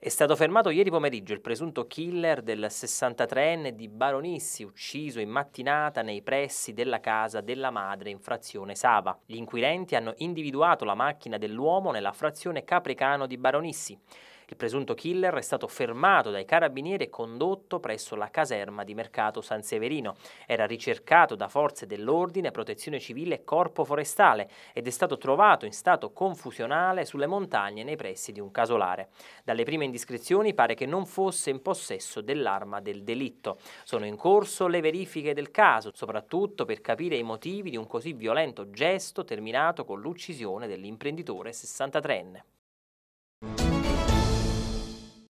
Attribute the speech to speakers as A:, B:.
A: È stato fermato ieri pomeriggio il presunto killer del 63enne di Baronissi, ucciso in mattinata nei pressi della casa della madre in frazione Sava. Gli inquirenti hanno individuato la macchina dell'uomo nella frazione Capricano di Baronissi. Il presunto killer è stato fermato dai carabinieri e condotto presso la caserma di mercato San Severino. Era ricercato da forze dell'ordine, protezione civile e corpo forestale ed è stato trovato in stato confusionale sulle montagne nei pressi di un casolare. Dalle prime indiscrezioni pare che non fosse in possesso dell'arma del delitto. Sono in corso le verifiche del caso, soprattutto per capire i motivi di un così violento gesto terminato con l'uccisione dell'imprenditore 63enne.